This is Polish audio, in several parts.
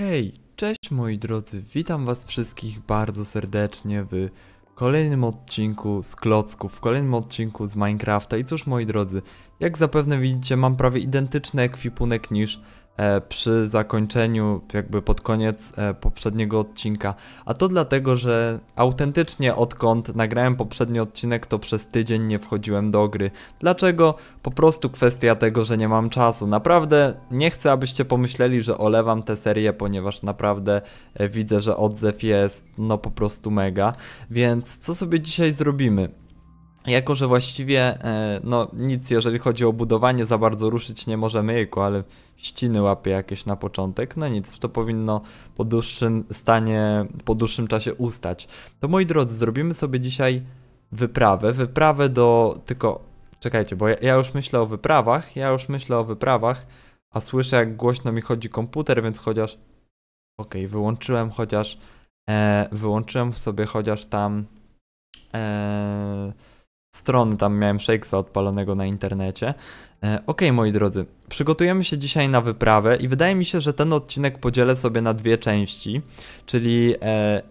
Hej, cześć moi drodzy, witam was wszystkich bardzo serdecznie w kolejnym odcinku z klocków, w kolejnym odcinku z Minecrafta i cóż moi drodzy, jak zapewne widzicie mam prawie identyczny ekwipunek niż E, przy zakończeniu, jakby pod koniec e, poprzedniego odcinka. A to dlatego, że autentycznie odkąd nagrałem poprzedni odcinek, to przez tydzień nie wchodziłem do gry. Dlaczego? Po prostu kwestia tego, że nie mam czasu. Naprawdę nie chcę, abyście pomyśleli, że olewam tę serię, ponieważ naprawdę e, widzę, że odzew jest no po prostu mega. Więc co sobie dzisiaj zrobimy? jako że właściwie e, no nic jeżeli chodzi o budowanie za bardzo ruszyć nie możemy jako, ale ściny łapie jakieś na początek, no nic, to powinno po dłuższym stanie, po dłuższym czasie ustać. To moi drodzy, zrobimy sobie dzisiaj wyprawę, wyprawę do, tylko czekajcie, bo ja, ja już myślę o wyprawach, ja już myślę o wyprawach, a słyszę jak głośno mi chodzi komputer, więc chociaż, okej, okay, wyłączyłem chociaż, e, wyłączyłem sobie chociaż tam, e, strony tam miałem Shakesa odpalonego na internecie. E, ok, moi drodzy, przygotujemy się dzisiaj na wyprawę i wydaje mi się, że ten odcinek podzielę sobie na dwie części, czyli e,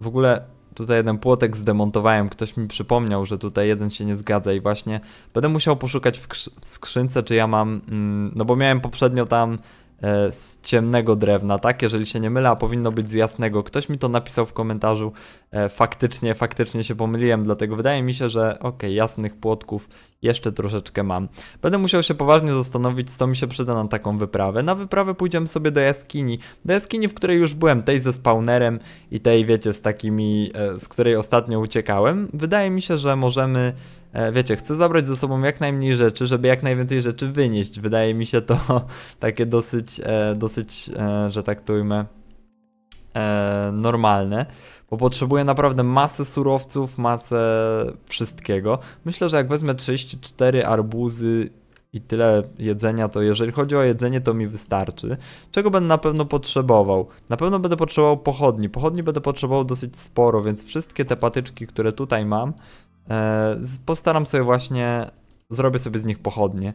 w ogóle tutaj jeden płotek zdemontowałem, ktoś mi przypomniał, że tutaj jeden się nie zgadza i właśnie będę musiał poszukać w, w skrzynce, czy ja mam, mm, no bo miałem poprzednio tam E, z ciemnego drewna, tak? Jeżeli się nie mylę, a powinno być z jasnego. Ktoś mi to napisał w komentarzu. E, faktycznie, faktycznie się pomyliłem, dlatego wydaje mi się, że ok, jasnych płotków jeszcze troszeczkę mam. Będę musiał się poważnie zastanowić, co mi się przyda na taką wyprawę. Na wyprawę pójdziemy sobie do jaskini. Do jaskini, w której już byłem, tej ze spawnerem i tej, wiecie, z takimi, e, z której ostatnio uciekałem. Wydaje mi się, że możemy E, wiecie, chcę zabrać ze sobą jak najmniej rzeczy, żeby jak najwięcej rzeczy wynieść. Wydaje mi się to takie dosyć, e, dosyć e, że tak to ujmę, normalne bo potrzebuję naprawdę masę surowców, masę wszystkiego. Myślę, że jak wezmę 34 arbuzy i tyle jedzenia, to jeżeli chodzi o jedzenie, to mi wystarczy. Czego będę na pewno potrzebował? Na pewno będę potrzebował pochodni. Pochodni będę potrzebował dosyć sporo, więc wszystkie te patyczki, które tutaj mam, E, postaram sobie właśnie, zrobię sobie z nich pochodnie.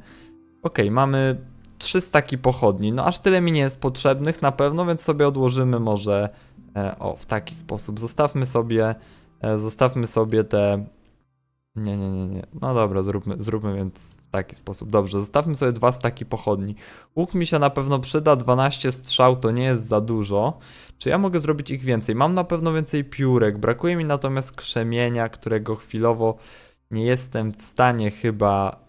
Okej, mamy trzy staki pochodni, no aż tyle mi nie jest potrzebnych na pewno, więc sobie odłożymy może e, o, w taki sposób. Zostawmy sobie, e, zostawmy sobie te nie, nie, nie, nie. No dobra, zróbmy, zróbmy więc w taki sposób. Dobrze, zostawmy sobie dwa staki pochodni. Łuk mi się na pewno przyda, 12 strzał to nie jest za dużo. Czy ja mogę zrobić ich więcej? Mam na pewno więcej piórek, brakuje mi natomiast krzemienia, którego chwilowo nie jestem w stanie chyba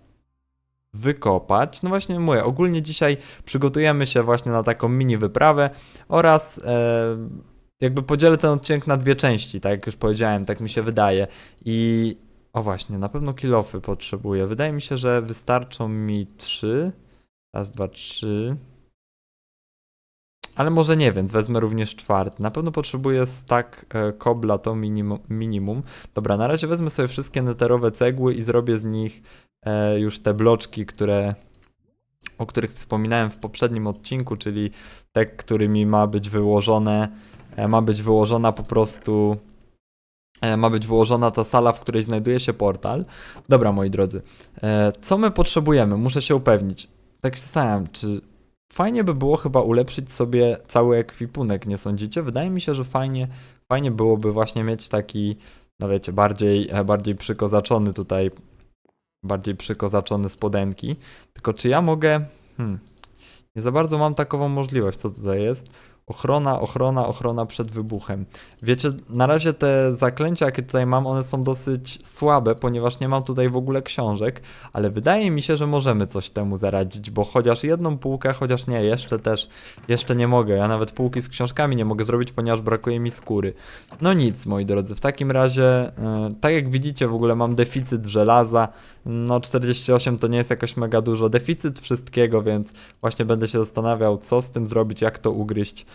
wykopać. No właśnie mówię, ogólnie dzisiaj przygotujemy się właśnie na taką mini wyprawę oraz... E, jakby podzielę ten odcinek na dwie części, tak jak już powiedziałem, tak mi się wydaje. I o właśnie, na pewno kilofy potrzebuję. Wydaje mi się, że wystarczą mi trzy. Raz, dwa, trzy. Ale może nie, więc wezmę również czwarty. Na pewno potrzebuję stack e, kobla, to minimum, minimum. Dobra, na razie wezmę sobie wszystkie neterowe cegły i zrobię z nich e, już te bloczki, które, o których wspominałem w poprzednim odcinku, czyli te, którymi ma być wyłożone, e, ma być wyłożona po prostu E, ma być wyłożona ta sala, w której znajduje się portal. Dobra, moi drodzy, e, co my potrzebujemy? Muszę się upewnić. Tak się stałem, czy fajnie by było chyba ulepszyć sobie cały ekwipunek, nie sądzicie? Wydaje mi się, że fajnie, fajnie byłoby właśnie mieć taki, no wiecie, bardziej, e, bardziej przykozaczony tutaj, bardziej przykozaczony spodenki. Tylko czy ja mogę... Hmm, nie za bardzo mam takową możliwość, co tutaj jest. Ochrona, ochrona, ochrona przed wybuchem. Wiecie, na razie te zaklęcia, jakie tutaj mam, one są dosyć słabe, ponieważ nie mam tutaj w ogóle książek, ale wydaje mi się, że możemy coś temu zaradzić, bo chociaż jedną półkę, chociaż nie, jeszcze też, jeszcze nie mogę. Ja nawet półki z książkami nie mogę zrobić, ponieważ brakuje mi skóry. No nic, moi drodzy, w takim razie, e, tak jak widzicie, w ogóle mam deficyt żelaza, no 48 to nie jest jakoś mega dużo, deficyt wszystkiego, więc właśnie będę się zastanawiał, co z tym zrobić, jak to ugryźć.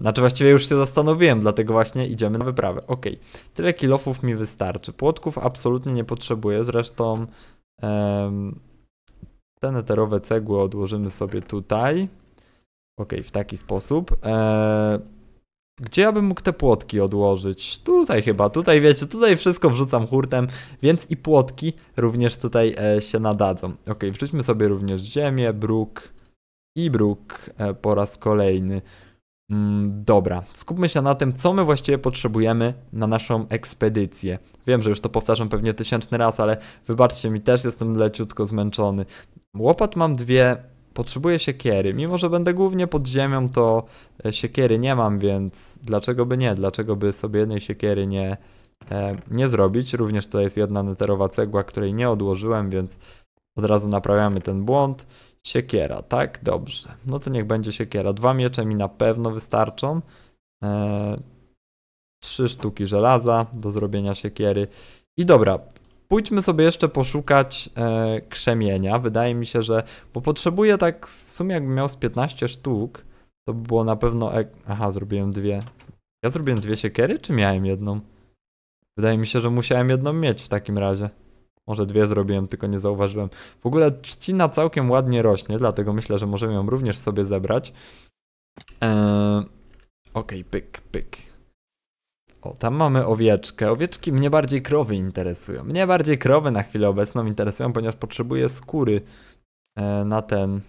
Znaczy właściwie już się zastanowiłem, dlatego właśnie idziemy na wyprawę. Ok, tyle kilofów mi wystarczy. Płotków absolutnie nie potrzebuję, zresztą te neterowe cegły odłożymy sobie tutaj. Ok, w taki sposób. E, gdzie ja bym mógł te płotki odłożyć? Tutaj chyba, tutaj wiecie, tutaj wszystko wrzucam hurtem, więc i płotki również tutaj e, się nadadzą. Ok, wrzućmy sobie również ziemię, bruk i bruk e, po raz kolejny. Mm, dobra, skupmy się na tym, co my właściwie potrzebujemy na naszą ekspedycję. Wiem, że już to powtarzam pewnie tysięczny raz, ale wybaczcie mi, też jestem leciutko zmęczony. Łopat mam dwie, potrzebuję siekiery. Mimo, że będę głównie pod ziemią, to e, siekiery nie mam, więc dlaczego by nie? Dlaczego by sobie jednej siekiery nie, e, nie zrobić? Również to jest jedna neterowa cegła, której nie odłożyłem, więc od razu naprawiamy ten błąd. Siekiera, tak? Dobrze. No to niech będzie siekiera. Dwa miecze mi na pewno wystarczą. Eee, trzy sztuki żelaza do zrobienia siekiery. I dobra, pójdźmy sobie jeszcze poszukać e, krzemienia. Wydaje mi się, że... Bo potrzebuję tak w sumie jakbym miał z 15 sztuk, to by było na pewno... E Aha, zrobiłem dwie. Ja zrobiłem dwie siekiery, czy miałem jedną? Wydaje mi się, że musiałem jedną mieć w takim razie. Może dwie zrobiłem, tylko nie zauważyłem. W ogóle trzcina całkiem ładnie rośnie, dlatego myślę, że możemy ją również sobie zebrać. Eee, Okej, okay, pyk, pyk. O, tam mamy owieczkę. Owieczki mnie bardziej krowy interesują. Mnie bardziej krowy na chwilę obecną interesują, ponieważ potrzebuję skóry e, na ten...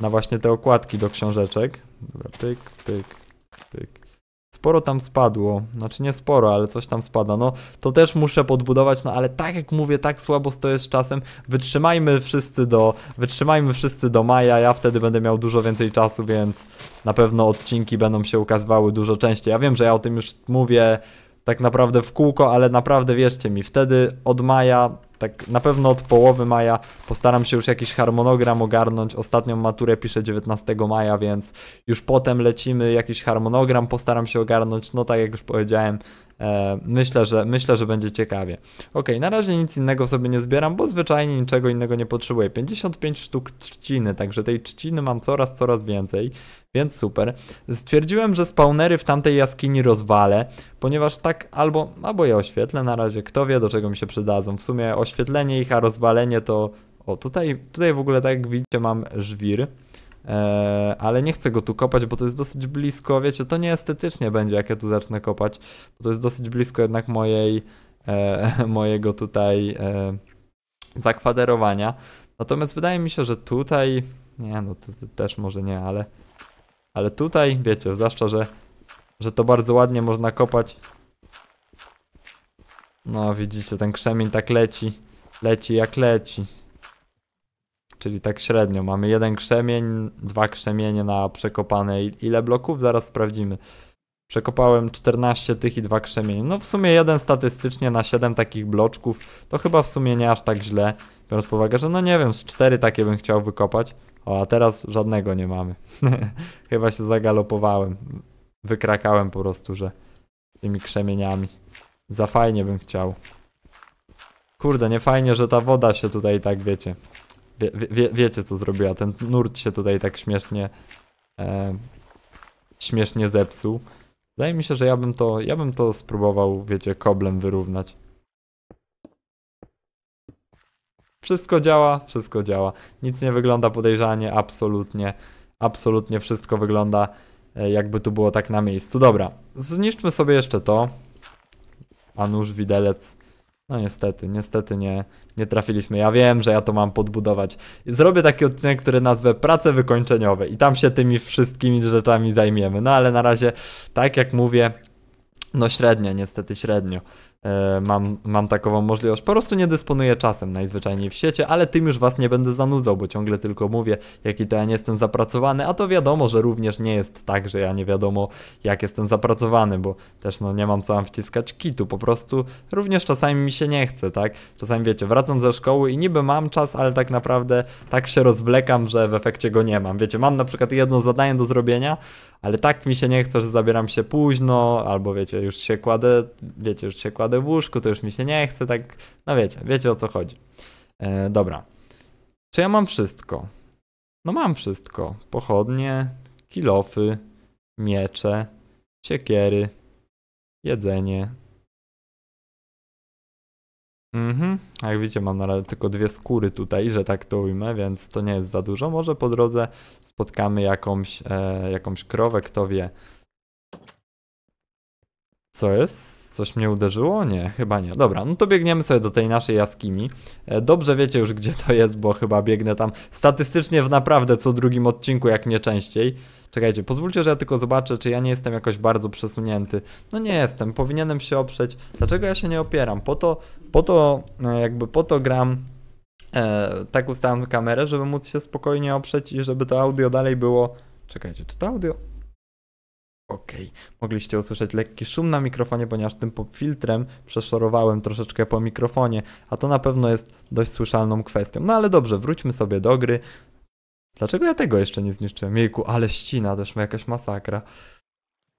Na właśnie te okładki do książeczek. Dobra, pyk, pyk, pyk. Sporo tam spadło, znaczy nie sporo, ale coś tam spada. No to też muszę podbudować, no ale tak jak mówię, tak słabo stoję z czasem. Wytrzymajmy wszyscy do, wytrzymajmy wszyscy do maja, ja wtedy będę miał dużo więcej czasu, więc na pewno odcinki będą się ukazywały dużo częściej. Ja wiem, że ja o tym już mówię tak naprawdę w kółko, ale naprawdę wierzcie mi, wtedy od maja tak na pewno od połowy maja postaram się już jakiś harmonogram ogarnąć. Ostatnią maturę piszę 19 maja, więc już potem lecimy, jakiś harmonogram postaram się ogarnąć. No tak jak już powiedziałem, E, myślę, że, myślę, że będzie ciekawie. Ok, na razie nic innego sobie nie zbieram, bo zwyczajnie niczego innego nie potrzebuję. 55 sztuk trzciny, także tej trzciny mam coraz, coraz więcej, więc super. Stwierdziłem, że spawnery w tamtej jaskini rozwalę, ponieważ tak albo, albo je oświetlę na razie, kto wie do czego mi się przydadzą. W sumie oświetlenie ich, a rozwalenie to... O, tutaj, tutaj w ogóle tak jak widzicie mam żwir. E, ale nie chcę go tu kopać, bo to jest dosyć blisko, wiecie, to nie estetycznie będzie, jak ja tu zacznę kopać, bo to jest dosyć blisko jednak mojej, e, mojego tutaj e, zakwaderowania. Natomiast wydaje mi się, że tutaj, nie no, to, to też może nie, ale, ale tutaj, wiecie, zwłaszcza, że, że to bardzo ładnie można kopać. No, widzicie, ten krzemień tak leci, leci jak leci. Czyli tak średnio. Mamy jeden krzemień, dwa krzemienie na przekopane. Ile bloków? Zaraz sprawdzimy. Przekopałem 14 tych i dwa krzemienie. No w sumie jeden statystycznie na 7 takich bloczków. To chyba w sumie nie aż tak źle. Biorąc pod uwagę, że no nie wiem, z 4 takie bym chciał wykopać. O, a teraz żadnego nie mamy. chyba się zagalopowałem. Wykrakałem po prostu, że tymi krzemieniami. Za fajnie bym chciał. Kurde, nie fajnie, że ta woda się tutaj tak, wiecie, Wie, wie, wiecie co zrobiła, ten nurt się tutaj tak śmiesznie e, śmiesznie zepsuł. Wydaje mi się, że ja bym to, ja bym to spróbował, wiecie, koblem wyrównać. Wszystko działa, wszystko działa. Nic nie wygląda podejrzanie, absolutnie. Absolutnie wszystko wygląda e, jakby tu było tak na miejscu. Dobra, zniszczmy sobie jeszcze to. A nóż widelec no niestety, niestety nie, nie trafiliśmy. Ja wiem, że ja to mam podbudować. Zrobię taki odcinek, który nazwę prace wykończeniowe i tam się tymi wszystkimi rzeczami zajmiemy. No ale na razie, tak jak mówię, no średnio, niestety średnio. E, mam, mam takową możliwość. Po prostu nie dysponuję czasem najzwyczajniej w świecie, ale tym już was nie będę zanudzał, bo ciągle tylko mówię, jaki to ja nie jestem zapracowany, a to wiadomo, że również nie jest tak, że ja nie wiadomo, jak jestem zapracowany, bo też no nie mam co wam wciskać kitu, po prostu również czasami mi się nie chce, tak? Czasami wiecie, wracam ze szkoły i niby mam czas, ale tak naprawdę tak się rozwlekam, że w efekcie go nie mam. Wiecie, mam na przykład jedno zadanie do zrobienia, ale tak mi się nie chce, że zabieram się późno, albo wiecie, już się kładę, wiecie, już się kładę w łóżku, to już mi się nie chce, tak, no wiecie, wiecie o co chodzi. E, dobra. Czy ja mam wszystko? No mam wszystko. Pochodnie, kilofy, miecze, siekiery, jedzenie, Mhm, jak widzicie mam na razie tylko dwie skóry tutaj, że tak to ujmę, więc to nie jest za dużo. Może po drodze spotkamy jakąś, e, jakąś krowę, kto wie. Co jest? Coś mnie uderzyło? Nie, chyba nie. Dobra, no to biegniemy sobie do tej naszej jaskini. E, dobrze wiecie już, gdzie to jest, bo chyba biegnę tam statystycznie w naprawdę co drugim odcinku, jak nie częściej. Czekajcie, pozwólcie, że ja tylko zobaczę, czy ja nie jestem jakoś bardzo przesunięty. No nie jestem, powinienem się oprzeć. Dlaczego ja się nie opieram? Po to, po to e, jakby po to gram e, tak ustawiam kamerę, żeby móc się spokojnie oprzeć i żeby to audio dalej było... Czekajcie, czy to audio... Okej, okay. mogliście usłyszeć lekki szum na mikrofonie, ponieważ tym filtrem przeszorowałem troszeczkę po mikrofonie, a to na pewno jest dość słyszalną kwestią. No ale dobrze, wróćmy sobie do gry. Dlaczego ja tego jeszcze nie zniszczyłem? Jejku, ale ścina też ma jakaś masakra.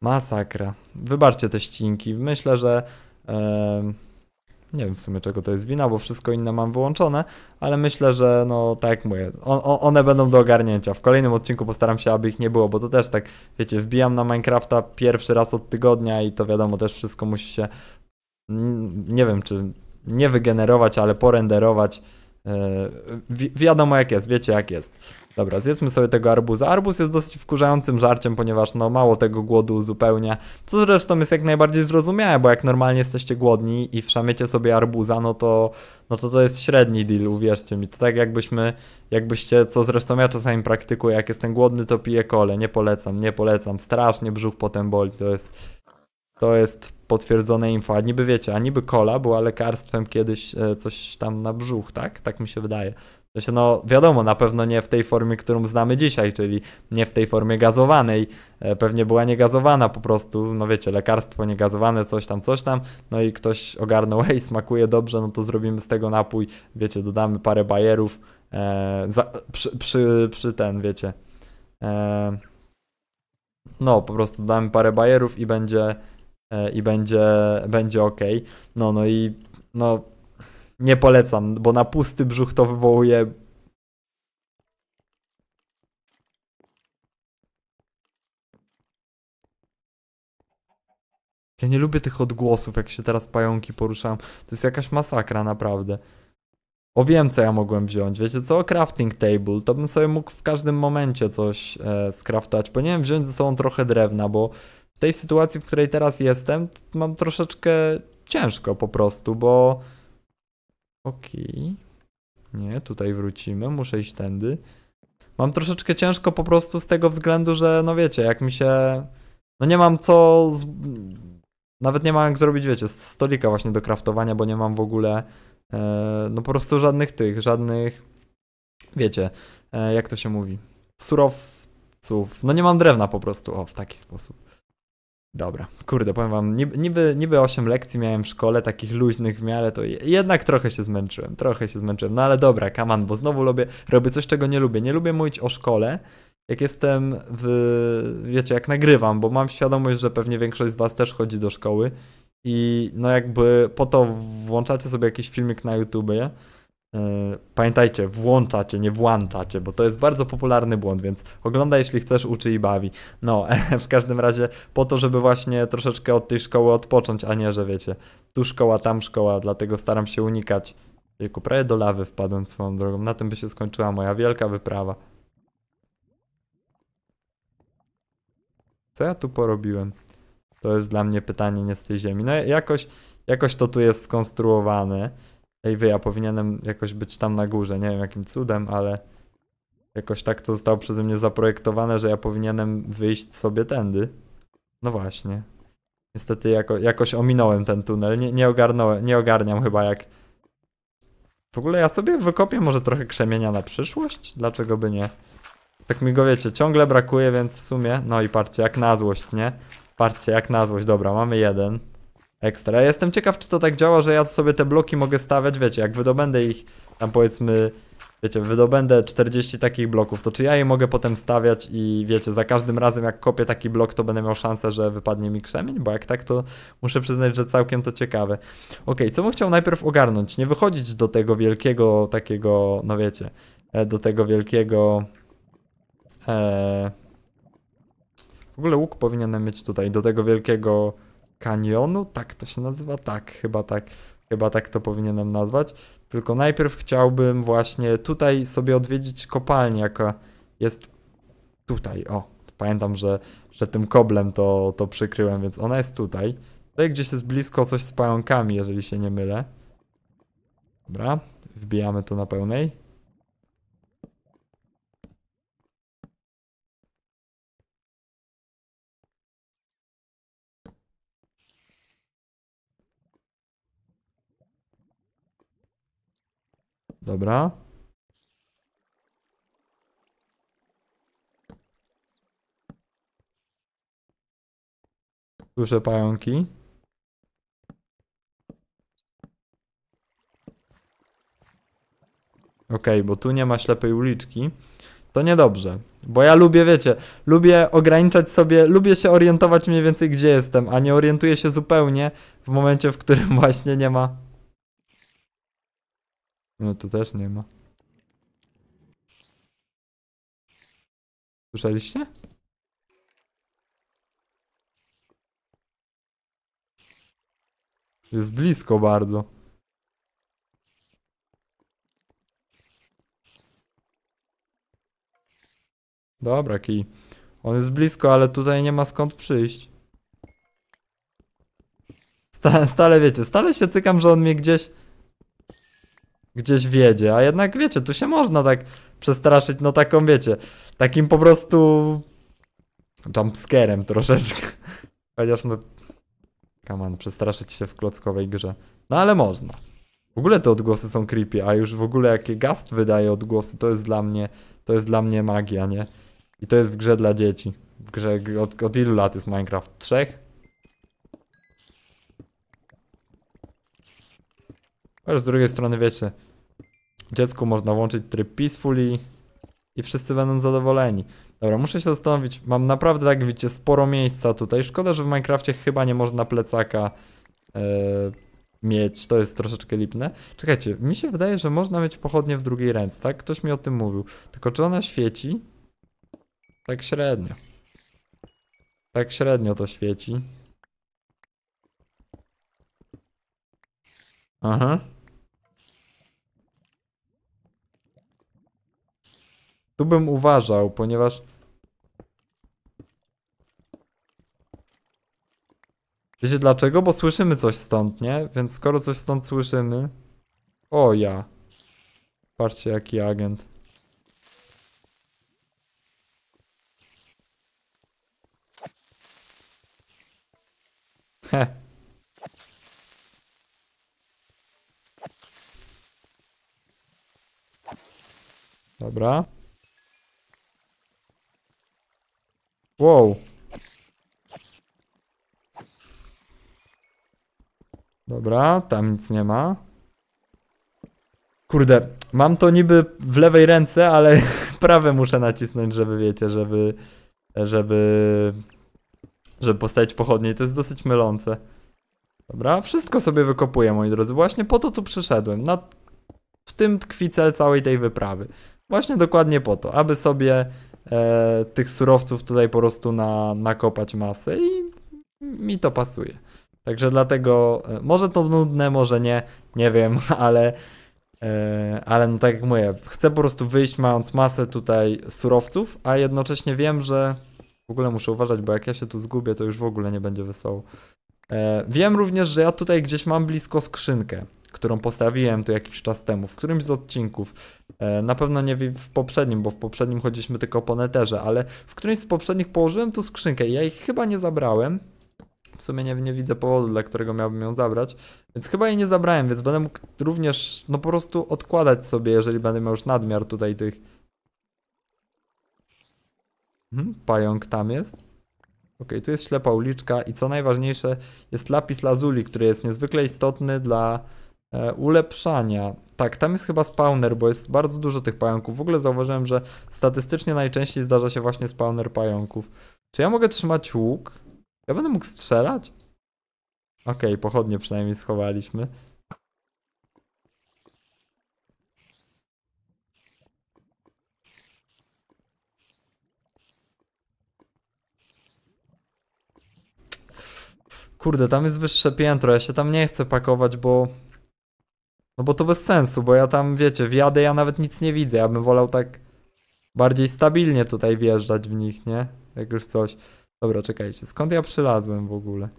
Masakra. Wybaczcie te ścinki. Myślę, że... E, nie wiem w sumie czego to jest wina, bo wszystko inne mam wyłączone, ale myślę, że no tak jak mówię, on, one będą do ogarnięcia. W kolejnym odcinku postaram się, aby ich nie było, bo to też tak, wiecie, wbijam na Minecrafta pierwszy raz od tygodnia i to wiadomo, też wszystko musi się, nie wiem czy nie wygenerować, ale porenderować. E, wi wiadomo jak jest, wiecie jak jest. Dobra, zjedzmy sobie tego arbuza. Arbuz jest dosyć wkurzającym żarciem, ponieważ no mało tego głodu uzupełnia, co zresztą jest jak najbardziej zrozumiałe, bo jak normalnie jesteście głodni i wszamiecie sobie arbuza, no to no to, to jest średni deal, uwierzcie mi. To tak jakbyśmy, jakbyście, co zresztą ja czasami praktykuję, jak jestem głodny to piję kole, nie polecam, nie polecam, strasznie brzuch potem boli, to jest, to jest potwierdzone info, a niby wiecie, a niby kola była lekarstwem kiedyś e, coś tam na brzuch, tak? Tak mi się wydaje. To no wiadomo, na pewno nie w tej formie, którą znamy dzisiaj, czyli nie w tej formie gazowanej. E, pewnie była niegazowana po prostu, no wiecie, lekarstwo niegazowane, coś tam, coś tam. No i ktoś ogarnął, hej, smakuje dobrze, no to zrobimy z tego napój, wiecie, dodamy parę bajerów e, za, przy, przy, przy, ten, wiecie. E, no, po prostu dodamy parę bajerów i będzie E, i będzie, będzie ok. No, no i no, nie polecam, bo na pusty brzuch to wywołuje Ja nie lubię tych odgłosów, jak się teraz pająki poruszają. To jest jakaś masakra, naprawdę. O, wiem, co ja mogłem wziąć. Wiecie co? Crafting table. To bym sobie mógł w każdym momencie coś e, skraftować. Powinienem wziąć ze sobą trochę drewna, bo tej sytuacji, w której teraz jestem, mam troszeczkę ciężko po prostu, bo... Okej. Okay. Nie, tutaj wrócimy, muszę iść tędy. Mam troszeczkę ciężko po prostu z tego względu, że no wiecie, jak mi się... No nie mam co... Z... Nawet nie mam jak zrobić, wiecie, stolika właśnie do kraftowania, bo nie mam w ogóle... E, no po prostu żadnych tych, żadnych... Wiecie, e, jak to się mówi? Surowców. No nie mam drewna po prostu, o, w taki sposób. Dobra, kurde, powiem wam, niby, niby 8 lekcji miałem w szkole, takich luźnych w miarę, to jednak trochę się zmęczyłem, trochę się zmęczyłem, no ale dobra, kaman, bo znowu robię coś, czego nie lubię. Nie lubię mówić o szkole, jak jestem w, wiecie, jak nagrywam, bo mam świadomość, że pewnie większość z was też chodzi do szkoły i no jakby po to włączacie sobie jakiś filmik na YouTube, ja E, pamiętajcie, włączacie, nie włączacie, bo to jest bardzo popularny błąd, więc oglądaj, jeśli chcesz, uczy i bawi. No, w każdym razie po to, żeby właśnie troszeczkę od tej szkoły odpocząć, a nie, że wiecie, tu szkoła, tam szkoła, dlatego staram się unikać. Wieku, prawie do lawy wpadłem swoją drogą, na tym by się skończyła moja wielka wyprawa. Co ja tu porobiłem? To jest dla mnie pytanie nie z tej ziemi. No jakoś, jakoś to tu jest skonstruowane ej wy, ja powinienem jakoś być tam na górze, nie wiem jakim cudem, ale jakoś tak to zostało przeze mnie zaprojektowane, że ja powinienem wyjść sobie tędy. No właśnie. Niestety jako, jakoś ominąłem ten tunel, nie, nie ogarnąłem, nie ogarniam chyba jak... W ogóle ja sobie wykopię może trochę krzemienia na przyszłość? Dlaczego by nie? Tak mi go wiecie, ciągle brakuje, więc w sumie... No i patrzcie, jak na złość, nie? Patrzcie, jak na złość, dobra, mamy jeden. Ekstra. Ja Jestem ciekaw, czy to tak działa, że ja sobie te bloki mogę stawiać, wiecie, jak wydobędę ich, tam powiedzmy, wiecie, wydobędę 40 takich bloków, to czy ja je mogę potem stawiać i wiecie, za każdym razem jak kopię taki blok, to będę miał szansę, że wypadnie mi krzemień, bo jak tak, to muszę przyznać, że całkiem to ciekawe. Ok, co bym chciał najpierw ogarnąć? Nie wychodzić do tego wielkiego takiego, no wiecie, e, do tego wielkiego... E, w ogóle łuk powinienem mieć tutaj, do tego wielkiego kanionu, tak to się nazywa? Tak, chyba tak, chyba tak to powinienem nazwać. Tylko najpierw chciałbym właśnie tutaj sobie odwiedzić kopalnię, jaka jest tutaj, o. Pamiętam, że, że tym koblem to, to przykryłem, więc ona jest tutaj. Tutaj gdzieś jest blisko coś z pająkami, jeżeli się nie mylę. Dobra, wbijamy tu na pełnej. Dobra. Słyszę pająki. OK, bo tu nie ma ślepej uliczki. To niedobrze, bo ja lubię, wiecie, lubię ograniczać sobie, lubię się orientować mniej więcej gdzie jestem, a nie orientuję się zupełnie w momencie, w którym właśnie nie ma no tu też nie ma. Słyszeliście? Jest blisko bardzo. Dobra, kij. On jest blisko, ale tutaj nie ma skąd przyjść. Stale, stale wiecie, stale się cykam, że on mnie gdzieś gdzieś wiedzie, a jednak wiecie, tu się można tak przestraszyć, no taką wiecie, takim po prostu jumpscarem troszeczkę. Chociaż no, come on, przestraszyć się w klockowej grze. No ale można. W ogóle te odgłosy są creepy, a już w ogóle jakie gast wydaje odgłosy, to jest dla mnie, to jest dla mnie magia, nie? I to jest w grze dla dzieci. W grze od, od ilu lat jest Minecraft? Trzech? Ale z drugiej strony wiecie, dziecku można włączyć tryb peacefully i wszyscy będą zadowoleni. Dobra, muszę się zastanowić, mam naprawdę, jak widzicie, sporo miejsca tutaj. Szkoda, że w Minecrafcie chyba nie można plecaka yy, mieć, to jest troszeczkę lipne. Czekajcie, mi się wydaje, że można mieć pochodnie w drugiej ręce, tak? Ktoś mi o tym mówił. Tylko czy ona świeci? Tak średnio. Tak średnio to świeci. Aha. Tu bym uważał, ponieważ... Wiecie dlaczego? Bo słyszymy coś stąd, nie? Więc skoro coś stąd słyszymy... O ja. Patrzcie jaki agent. Heh. Dobra. Wow. Dobra, tam nic nie ma. Kurde, mam to niby w lewej ręce, ale prawe muszę nacisnąć, żeby wiecie, żeby... Żeby... Żeby postawić pochodnie I to jest dosyć mylące. Dobra, wszystko sobie wykopuję, moi drodzy. Właśnie po to tu przyszedłem. Na... W tym tkwi cel całej tej wyprawy. Właśnie dokładnie po to, aby sobie e, tych surowców tutaj po prostu na, nakopać masę i mi to pasuje. Także dlatego, e, może to nudne, może nie, nie wiem, ale, e, ale no tak jak mówię, chcę po prostu wyjść mając masę tutaj surowców, a jednocześnie wiem, że w ogóle muszę uważać, bo jak ja się tu zgubię, to już w ogóle nie będzie wesoło. E, wiem również, że ja tutaj gdzieś mam blisko skrzynkę, którą postawiłem tu jakiś czas temu, w którymś z odcinków. E, na pewno nie w poprzednim, bo w poprzednim chodziliśmy tylko po neterze, ale w którymś z poprzednich położyłem tu skrzynkę ja jej chyba nie zabrałem. W sumie nie, nie widzę powodu, dla którego miałbym ją zabrać, więc chyba jej nie zabrałem, więc będę mógł również, no po prostu odkładać sobie, jeżeli będę miał już nadmiar tutaj tych... Hmm, pająk tam jest. OK, tu jest ślepa uliczka i co najważniejsze jest lapis lazuli, który jest niezwykle istotny dla E, ulepszania. Tak, tam jest chyba spawner, bo jest bardzo dużo tych pająków. W ogóle zauważyłem, że statystycznie najczęściej zdarza się właśnie spawner pająków. Czy ja mogę trzymać łuk? Ja będę mógł strzelać? Okej, okay, pochodnie przynajmniej schowaliśmy. Kurde, tam jest wyższe piętro, ja się tam nie chcę pakować, bo no bo to bez sensu, bo ja tam, wiecie, wjadę, ja nawet nic nie widzę. Ja bym wolał tak bardziej stabilnie tutaj wjeżdżać w nich, nie? Jak już coś. Dobra, czekajcie. Skąd ja przylazłem w ogóle?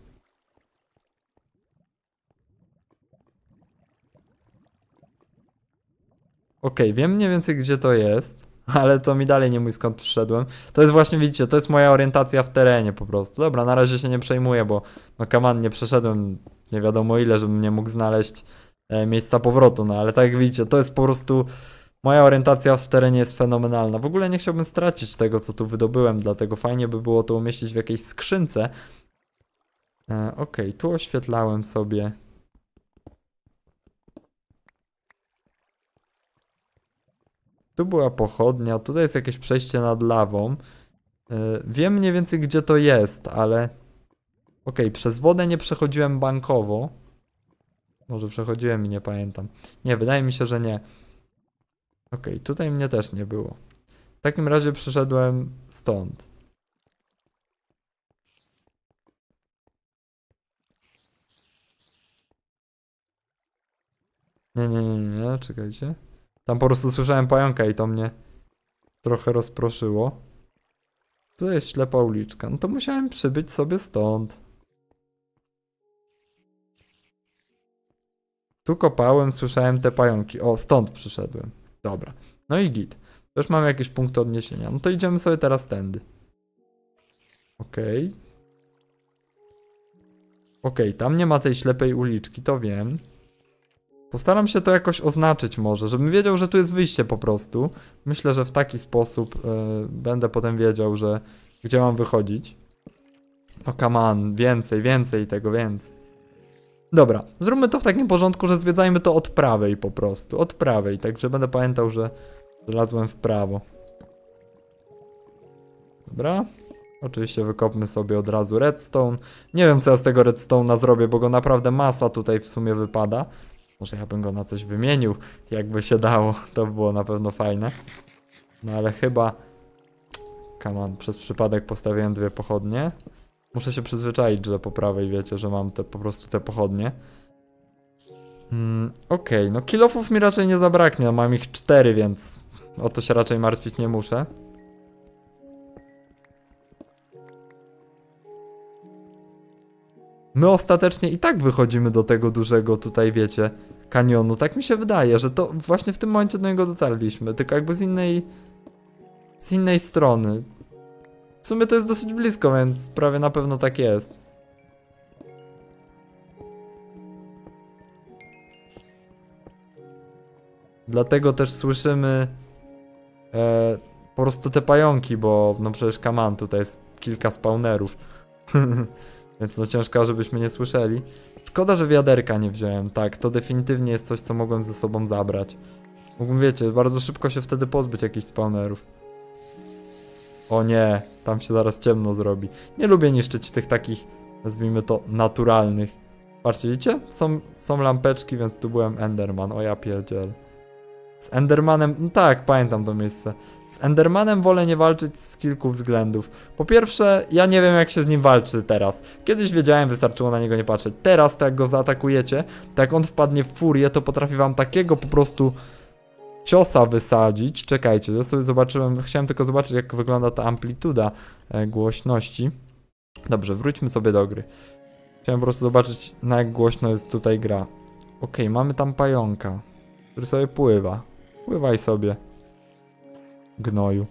Okej, okay, wiem mniej więcej gdzie to jest, ale to mi dalej nie mój skąd przyszedłem. To jest właśnie, widzicie, to jest moja orientacja w terenie po prostu. Dobra, na razie się nie przejmuję, bo no kaman, nie przeszedłem nie wiadomo ile, żebym nie mógł znaleźć E, miejsca powrotu, no ale tak jak widzicie, to jest po prostu moja orientacja w terenie jest fenomenalna. W ogóle nie chciałbym stracić tego, co tu wydobyłem, dlatego fajnie by było to umieścić w jakiejś skrzynce. E, ok, tu oświetlałem sobie. Tu była pochodnia, tutaj jest jakieś przejście nad lawą. E, wiem mniej więcej, gdzie to jest, ale... ok, przez wodę nie przechodziłem bankowo. Może przechodziłem i nie pamiętam. Nie, wydaje mi się, że nie. Ok, tutaj mnie też nie było. W takim razie przyszedłem stąd. Nie, nie, nie, nie, czekajcie. Tam po prostu słyszałem pająka i to mnie trochę rozproszyło. Tu jest ślepa uliczka. No to musiałem przybyć sobie stąd. Tu kopałem, słyszałem te pająki. O, stąd przyszedłem. Dobra. No i git. Też mam jakieś punkty odniesienia. No to idziemy sobie teraz tędy. Okej. Okay. Okej, okay, tam nie ma tej ślepej uliczki, to wiem. Postaram się to jakoś oznaczyć może, żebym wiedział, że tu jest wyjście po prostu. Myślę, że w taki sposób yy, będę potem wiedział, że gdzie mam wychodzić. No come on, więcej, więcej tego, więcej. Dobra, zróbmy to w takim porządku, że zwiedzajmy to od prawej po prostu. Od prawej, także będę pamiętał, że lazłem w prawo. Dobra. Oczywiście wykopmy sobie od razu redstone. Nie wiem, co ja z tego redstone'a zrobię, bo go naprawdę masa tutaj w sumie wypada. Może ja bym go na coś wymienił, jakby się dało. To było na pewno fajne. No ale chyba... Come on, przez przypadek postawiłem dwie pochodnie. Muszę się przyzwyczaić, że po prawej wiecie, że mam te po prostu te pochodnie. Mm, Okej, okay. no kilofów mi raczej nie zabraknie, no mam ich cztery, więc o to się raczej martwić nie muszę. My ostatecznie i tak wychodzimy do tego dużego tutaj, wiecie, kanionu. Tak mi się wydaje, że to właśnie w tym momencie do niego dotarliśmy, tylko jakby z innej... z innej strony. W sumie to jest dosyć blisko, więc prawie na pewno tak jest. Dlatego też słyszymy e, po prostu te pająki, bo no przecież Kaman tutaj jest kilka spawnerów. Więc no ciężko, żebyśmy nie słyszeli. Szkoda, że wiaderka nie wziąłem. Tak, to definitywnie jest coś, co mogłem ze sobą zabrać. Mógłbym, wiecie, bardzo szybko się wtedy pozbyć jakichś spawnerów. O nie, tam się zaraz ciemno zrobi. Nie lubię niszczyć tych takich, nazwijmy to, naturalnych. Patrzcie, widzicie? Są, są lampeczki, więc tu byłem Enderman. O ja pierdziel. Z Endermanem, no tak, pamiętam to miejsce. Z Endermanem wolę nie walczyć z kilku względów. Po pierwsze, ja nie wiem jak się z nim walczy teraz. Kiedyś wiedziałem, wystarczyło na niego nie patrzeć. Teraz, tak jak go zaatakujecie, tak jak on wpadnie w furię, to potrafi wam takiego po prostu ciosa wysadzić. Czekajcie, ja sobie zobaczyłem, chciałem tylko zobaczyć jak wygląda ta amplituda e, głośności. Dobrze, wróćmy sobie do gry. Chciałem po prostu zobaczyć na jak głośno jest tutaj gra. Ok, mamy tam pająka, który sobie pływa. Pływaj sobie. Gnoju.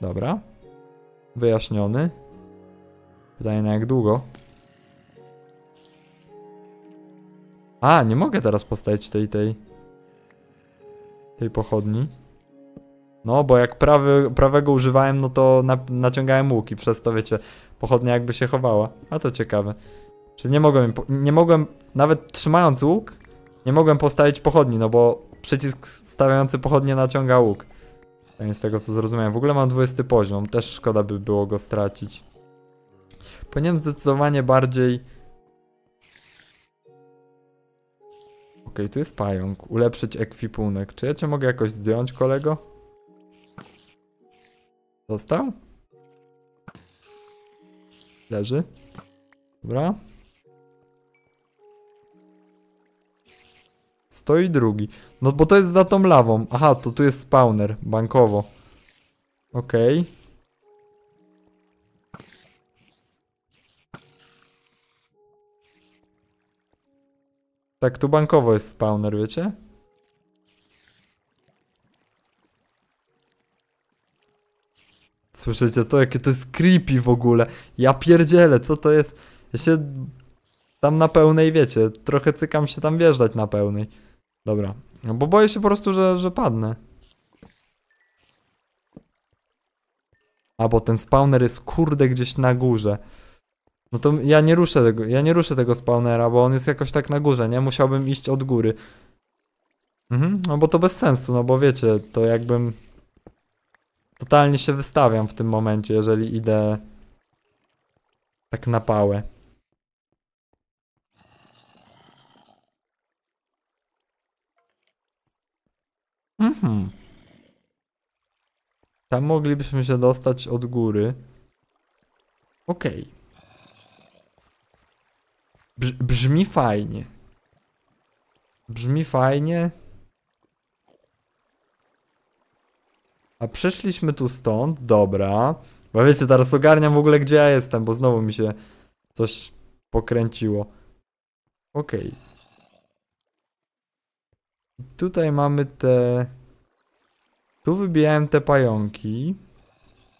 Dobra. Wyjaśniony. Pytanie na jak długo. A, nie mogę teraz postawić tej, tej... Tej pochodni. No, bo jak prawy, prawego używałem, no to na, naciągałem łuki, przez to wiecie, pochodnia jakby się chowała. A to ciekawe. Czy nie mogłem, nie mogłem, nawet trzymając łuk, nie mogłem postawić pochodni, no bo przycisk stawiający pochodnie naciąga łuk. Tak z tego co zrozumiałem. W ogóle mam 20 poziom, też szkoda by było go stracić. Powinienem zdecydowanie bardziej okay, tu jest pająk. Ulepszyć ekwipunek. Czy ja cię mogę jakoś zdjąć, kolego? Został? Leży. Dobra. Stoi drugi. No bo to jest za tą lawą. Aha, to tu jest spawner, bankowo. Okej. Okay. Tak tu bankowo jest spawner, wiecie? Słyszycie to? Jakie to jest creepy w ogóle. Ja pierdzielę, co to jest? Ja się tam na pełnej, wiecie, trochę cykam się tam wjeżdżać na pełnej. Dobra, no bo boję się po prostu, że, że padnę. A, bo ten spawner jest kurde gdzieś na górze. No to ja nie ruszę tego, ja nie ruszę tego spawnera, bo on jest jakoś tak na górze, nie? Musiałbym iść od góry. Mhm, no bo to bez sensu, no bo wiecie, to jakbym... Totalnie się wystawiam w tym momencie, jeżeli idę... Tak na pałę. Mhm. Tam moglibyśmy się dostać od góry. Okej. Okay brzmi fajnie. Brzmi fajnie. A przeszliśmy tu stąd, dobra. Bo wiecie, teraz ogarniam w ogóle gdzie ja jestem, bo znowu mi się coś pokręciło. Okej. Okay. Tutaj mamy te... Tu wybijałem te pająki.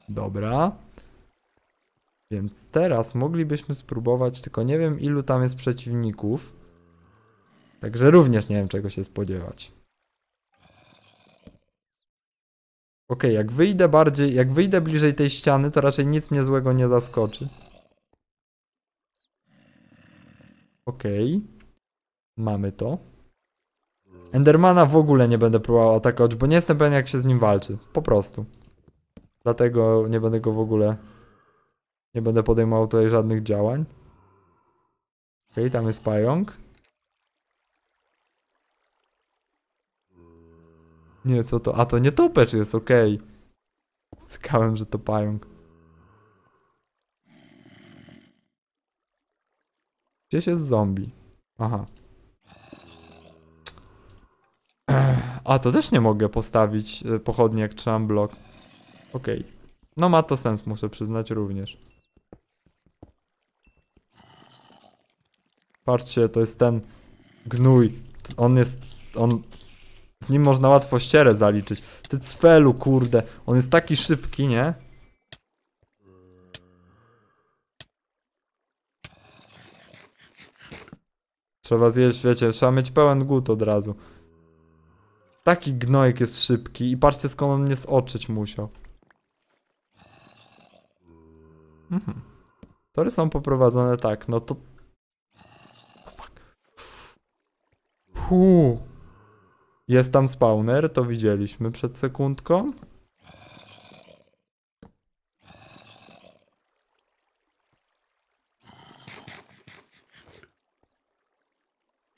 Dobra. Więc teraz moglibyśmy spróbować, tylko nie wiem ilu tam jest przeciwników. Także również nie wiem czego się spodziewać. Ok, jak wyjdę bardziej, jak wyjdę bliżej tej ściany, to raczej nic mnie złego nie zaskoczy. Ok, Mamy to. Endermana w ogóle nie będę próbował atakować, bo nie jestem pewien jak się z nim walczy. Po prostu. Dlatego nie będę go w ogóle nie będę podejmował tutaj żadnych działań. Okej, okay, tam jest pająk. Nie, co to? A to nie topecz jest, okej. Okay. że to pająk. Gdzieś jest zombie. Aha. A, to też nie mogę postawić e, pochodni, jak trzymam blok. Okej. Okay. No ma to sens, muszę przyznać również. Patrzcie, to jest ten gnój. On jest... on... Z nim można łatwo ścierę zaliczyć. Ty cfelu, kurde. On jest taki szybki, nie? Trzeba zjeść, wiecie, trzeba mieć pełen głód od razu. Taki gnojek jest szybki i patrzcie skąd on mnie zoczyć musiał. Mhm. Tory są poprowadzone tak, no to Hu. Jest tam spawner, to widzieliśmy przed sekundką.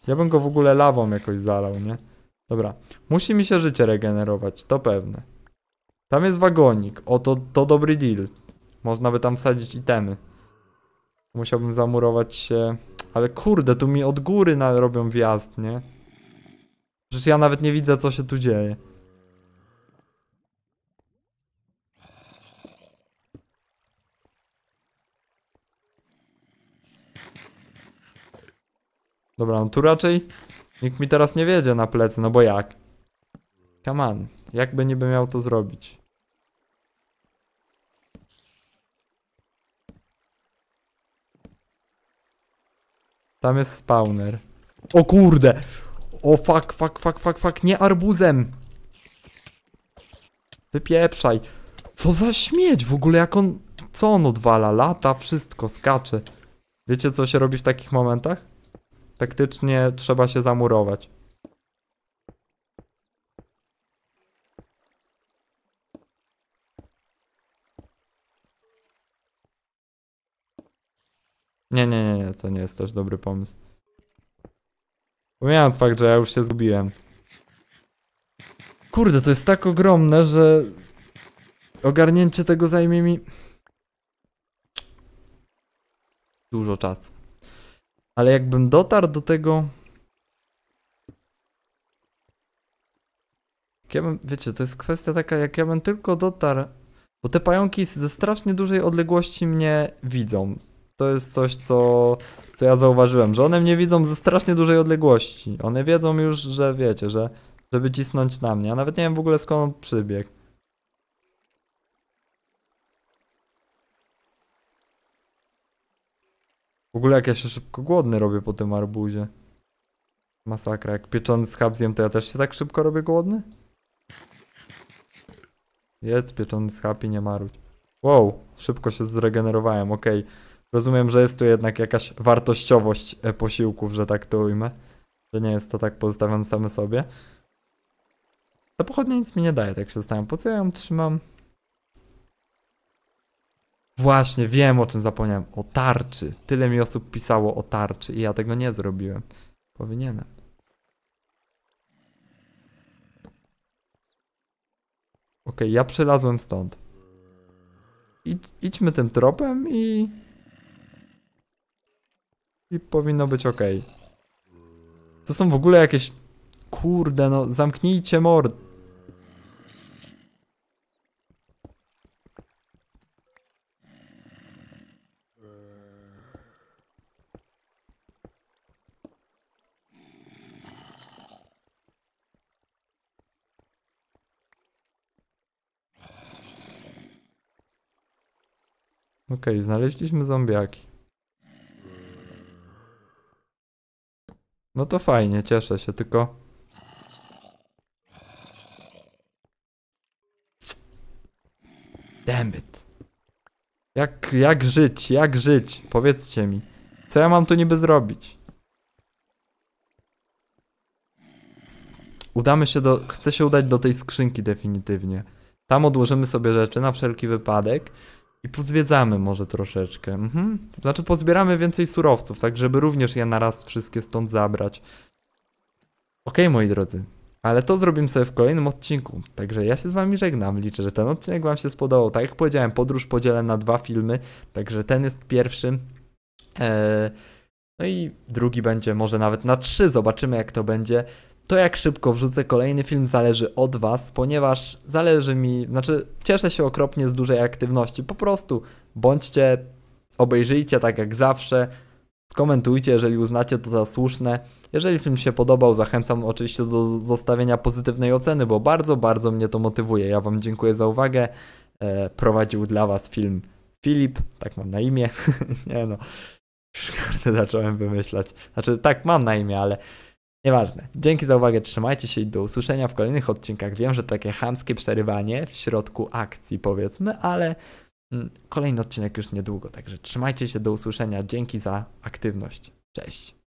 Ja bym go w ogóle lawą jakoś zalał, nie? Dobra. Musi mi się życie regenerować, to pewne. Tam jest wagonik. O, to, to dobry deal. Można by tam wsadzić itemy. Musiałbym zamurować się... Ale kurde, tu mi od góry robią wjazd, nie? Przecież ja nawet nie widzę, co się tu dzieje. Dobra, no tu raczej nikt mi teraz nie wiedzie na plecy, no bo jak? Come on, jakby niby miał to zrobić? Tam jest spawner. O kurde! O fuck, fuck, fuck, fuck, fuck, nie arbuzem. Wypieprzaj. Co za śmieć w ogóle, jak on... Co on odwala? Lata, wszystko, skacze. Wiecie, co się robi w takich momentach? Taktycznie trzeba się zamurować. Nie, nie, nie, nie, to nie jest też dobry pomysł. Pomijając fakt, że ja już się zgubiłem. Kurde, to jest tak ogromne, że... Ogarnięcie tego zajmie mi... Dużo czasu. Ale jakbym dotarł do tego... ja bym, wiecie, to jest kwestia taka, jak ja bym tylko dotarł... Bo te pająki ze strasznie dużej odległości mnie widzą. To jest coś, co co ja zauważyłem, że one mnie widzą ze strasznie dużej odległości. One wiedzą już, że wiecie, że żeby cisnąć na mnie. A nawet nie wiem w ogóle skąd przybiegł. W ogóle jak ja się szybko głodny robię po tym arbuzie. Masakra, jak pieczony schab zjem, to ja też się tak szybko robię głodny? Jedz pieczony schab i nie marudź. Wow, szybko się zregenerowałem, okej. Okay. Rozumiem, że jest tu jednak jakaś wartościowość e, posiłków, że tak to ujmę. Że nie jest to tak pozostawione same sobie. Ta pochodnia nic mi nie daje, tak się zastanawiam. Po co ja ją trzymam? Właśnie, wiem o czym zapomniałem. O tarczy. Tyle mi osób pisało o tarczy i ja tego nie zrobiłem. Powinienem. Okej, okay, ja przelazłem stąd. Idź, idźmy tym tropem i i powinno być ok. To są w ogóle jakieś... Kurde no, zamknijcie mord. Okej, okay, znaleźliśmy zombiaki. No to fajnie, cieszę się, tylko... Damn it. Jak, jak żyć, jak żyć? Powiedzcie mi. Co ja mam tu niby zrobić? Udamy się do... Chcę się udać do tej skrzynki definitywnie. Tam odłożymy sobie rzeczy na wszelki wypadek. I pozwiedzamy może troszeczkę. Mhm. Znaczy pozbieramy więcej surowców, tak żeby również je na raz wszystkie stąd zabrać. Okej, okay, moi drodzy. Ale to zrobimy sobie w kolejnym odcinku. Także ja się z wami żegnam. Liczę, że ten odcinek wam się spodobał. Tak jak powiedziałem, podróż podzielę na dwa filmy. Także ten jest pierwszy. Eee, no i drugi będzie może nawet na trzy. Zobaczymy jak to będzie. To jak szybko wrzucę kolejny film zależy od Was, ponieważ zależy mi, znaczy cieszę się okropnie z dużej aktywności. Po prostu bądźcie, obejrzyjcie tak jak zawsze, skomentujcie, jeżeli uznacie to za słuszne. Jeżeli film się podobał, zachęcam oczywiście do zostawienia pozytywnej oceny, bo bardzo, bardzo mnie to motywuje. Ja Wam dziękuję za uwagę. E, prowadził dla Was film Filip, tak mam na imię. Nie no, szkarty zacząłem wymyślać. Znaczy, tak mam na imię, ale Nieważne. Dzięki za uwagę, trzymajcie się i do usłyszenia w kolejnych odcinkach. Wiem, że takie chamskie przerywanie w środku akcji powiedzmy, ale mm, kolejny odcinek już niedługo, także trzymajcie się, do usłyszenia. Dzięki za aktywność. Cześć.